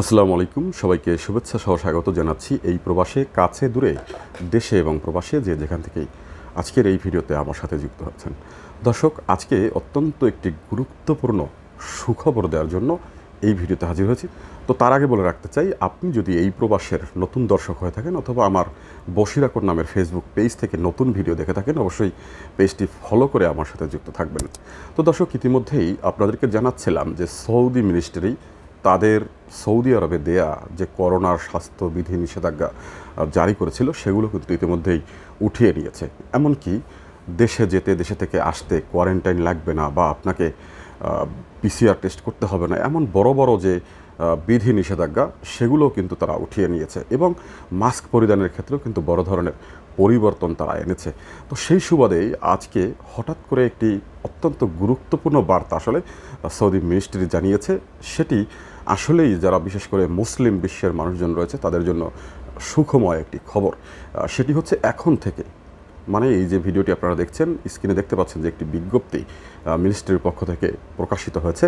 আসসালামু আলাইকুম সবাইকে শুভেচ্ছা সহ স্বাগত জানাচ্ছি এই প্রবাসে কাছে দূরে দেশে এবং প্রবাসে যে যেখান থেকেই আজকের এই ভিডিওতে আমার সাথে যুক্ত হচ্ছেন দর্শক আজকে অত্যন্ত একটি গুরুত্বপূর্ণ সুখবর দেওয়ার জন্য এই ভিডিওতে হাজির হয়েছি তো তার আগে বলে রাখতে চাই আপনি যদি এই প্রবাসের নতুন দর্শক হয়ে থাকেন অথবা আমার বসিরাকর নামের ফেসবুক পেজ থেকে নতুন ভিডিও দেখে থাকেন অবশ্যই পেজটি ফলো করে আমার সাথে যুক্ত থাকবেন তো দর্শক ইতিমধ্যেই আপনাদেরকে জানাচ্ছিলাম যে সৌদি মিনিস্ট্রি তাদের সৌদি আরবে দেয়া যে করোনার স্বাস্থ্যবিধি নিষেধাজ্ঞা জারি করেছিল সেগুলো কিন্তু ইতিমধ্যেই উঠিয়ে নিয়েছে এমনকি দেশে যেতে দেশে থেকে আসতে কোয়ারেন্টাইন লাগবে না বা আপনাকে পিসিআর টেস্ট করতে হবে না এমন বড় বড় যে বিধি নিষেধাজ্ঞা সেগুলো কিন্তু তারা উঠিয়ে নিয়েছে এবং মাস্ক পরিধানের ক্ষেত্রেও কিন্তু বড় ধরনের পরিবর্তন তারা এনেছে তো সেই সুবাদেই আজকে হঠাৎ করে একটি অত্যন্ত গুরুত্বপূর্ণ বার্তা আসলে সৌদি মিনিস্ট্রি জানিয়েছে সেটি আসলেই যারা বিশেষ করে মুসলিম বিশ্বের মানুষজন রয়েছে তাদের জন্য সুখময় একটি খবর সেটি হচ্ছে এখন থেকে মানে এই যে ভিডিওটি আপনারা দেখছেন স্ক্রিনে দেখতে পাচ্ছেন যে একটি বিজ্ঞপ্তি মিনিস্ট্রির পক্ষ থেকে প্রকাশিত হয়েছে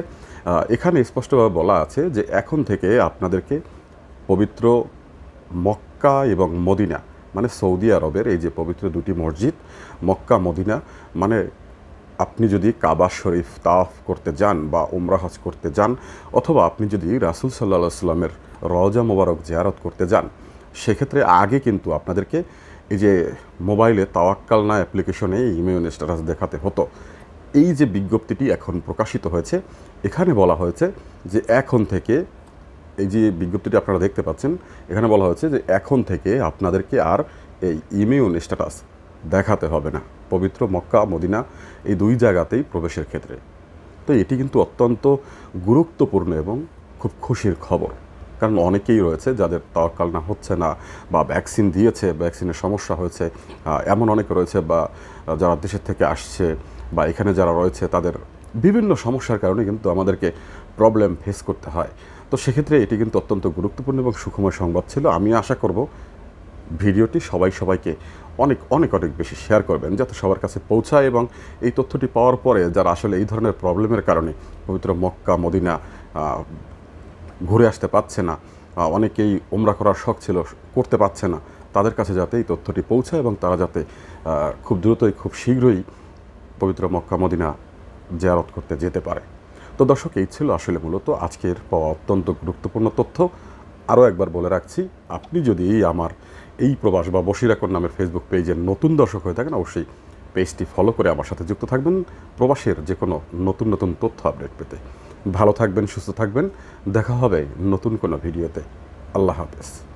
এখানে স্পষ্টভাবে বলা আছে যে এখন থেকে আপনাদেরকে পবিত্র মক্কা এবং মদিনা মানে সৌদি আরবের এই যে পবিত্র দুটি মসজিদ মক্কা মদিনা মানে আপনি যদি কাবা শরীফ তাফ করতে যান বা উমরা হজ করতে যান অথবা আপনি যদি রাসুল সাল্লা সাল্লামের রওজা মোবারক জিয়ারত করতে যান সেক্ষেত্রে আগে কিন্তু আপনাদেরকে এই যে মোবাইলে তাওয়াক্কাল না অ্যাপ্লিকেশনে ইমিউন স্ট্যাটাস দেখাতে হতো এই যে বিজ্ঞপ্তিটি এখন প্রকাশিত হয়েছে এখানে বলা হয়েছে যে এখন থেকে এই যে বিজ্ঞপ্তিটি আপনারা দেখতে পাচ্ছেন এখানে বলা হয়েছে যে এখন থেকে আপনাদেরকে আর এই ইমিউন স্ট্যাটাস দেখাতে হবে না পবিত্র মক্কা মদিনা এই দুই জায়গাতেই প্রবেশের ক্ষেত্রে তো এটি কিন্তু অত্যন্ত গুরুত্বপূর্ণ এবং খুব খুশির খবর কারণ অনেকেই রয়েছে যাদের তরকাল না হচ্ছে না বা ভ্যাকসিন দিয়েছে ভ্যাকসিনের সমস্যা হয়েছে এমন অনেকে রয়েছে বা যারা দেশের থেকে আসছে বা এখানে যারা রয়েছে তাদের বিভিন্ন সমস্যার কারণে কিন্তু আমাদেরকে প্রবলেম ফেস করতে হয় তো সেক্ষেত্রে এটি কিন্তু অত্যন্ত গুরুত্বপূর্ণ এবং সুখময় সংবাদ ছিল আমি আশা করব ভিডিওটি সবাই সবাইকে অনেক অনেক অনেক বেশি শেয়ার করবেন যাতে সবার কাছে পৌঁছায় এবং এই তথ্যটি পাওয়ার পরে যারা আসলে এই ধরনের প্রবলেমের কারণে পবিত্র মক্কা মদিনা ঘুরে আসতে পারছে না অনেকেই ওমরা করার শখ ছিল করতে পারছে না তাদের কাছে যাতে এই তথ্যটি পৌঁছায় এবং তারা যাতে খুব দ্রুতই খুব শীঘ্রই পবিত্র মক্কা মদিনা জেয়ারত করতে যেতে পারে তো দর্শক এই ছিল আসলে মূলত আজকের পাওয়া অত্যন্ত গুরুত্বপূর্ণ তথ্য আরও একবার বলে রাখছি আপনি যদি আমার এই প্রবাস বা বসিরাকর নামের ফেসবুক পেজের নতুন দর্শক হয়ে থাকেন অবশ্যই পেজটি ফলো করে আমার সাথে যুক্ত থাকবেন প্রবাসের যে কোনো নতুন নতুন তথ্য আপডেট পেতে ভালো থাকবেন সুস্থ থাকবেন দেখা হবে নতুন কোনো ভিডিওতে আল্লাহ হাফেজ